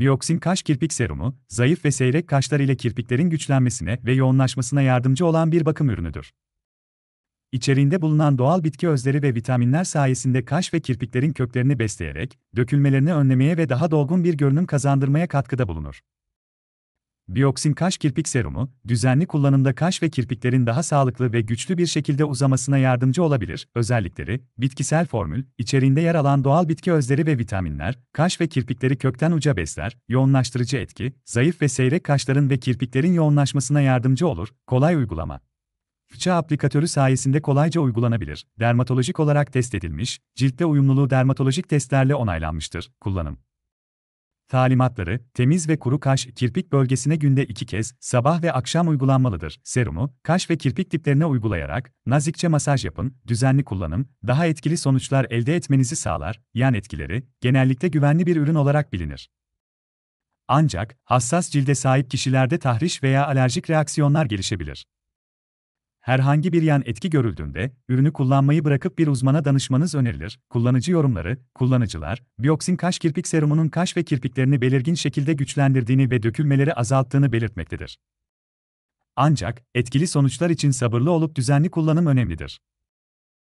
Bioksin kaş kirpik serumu, zayıf ve seyrek kaşlar ile kirpiklerin güçlenmesine ve yoğunlaşmasına yardımcı olan bir bakım ürünüdür. İçerinde bulunan doğal bitki özleri ve vitaminler sayesinde kaş ve kirpiklerin köklerini besleyerek, dökülmelerini önlemeye ve daha dolgun bir görünüm kazandırmaya katkıda bulunur. Bioksin kaş kirpik serumu, düzenli kullanımda kaş ve kirpiklerin daha sağlıklı ve güçlü bir şekilde uzamasına yardımcı olabilir. Özellikleri, bitkisel formül, içeriğinde yer alan doğal bitki özleri ve vitaminler, kaş ve kirpikleri kökten uca besler, yoğunlaştırıcı etki, zayıf ve seyrek kaşların ve kirpiklerin yoğunlaşmasına yardımcı olur, kolay uygulama. Fıça aplikatörü sayesinde kolayca uygulanabilir, dermatolojik olarak test edilmiş, ciltte uyumluluğu dermatolojik testlerle onaylanmıştır, kullanım. Talimatları, temiz ve kuru kaş, kirpik bölgesine günde iki kez, sabah ve akşam uygulanmalıdır. Serumu, kaş ve kirpik diplerine uygulayarak, nazikçe masaj yapın, düzenli kullanım, daha etkili sonuçlar elde etmenizi sağlar, yan etkileri, genellikle güvenli bir ürün olarak bilinir. Ancak, hassas cilde sahip kişilerde tahriş veya alerjik reaksiyonlar gelişebilir herhangi bir yan etki görüldüğünde, ürünü kullanmayı bırakıp bir uzmana danışmanız önerilir. Kullanıcı yorumları, kullanıcılar, Bioxin kaş kirpik serumunun kaş ve kirpiklerini belirgin şekilde güçlendirdiğini ve dökülmeleri azalttığını belirtmektedir. Ancak, etkili sonuçlar için sabırlı olup düzenli kullanım önemlidir.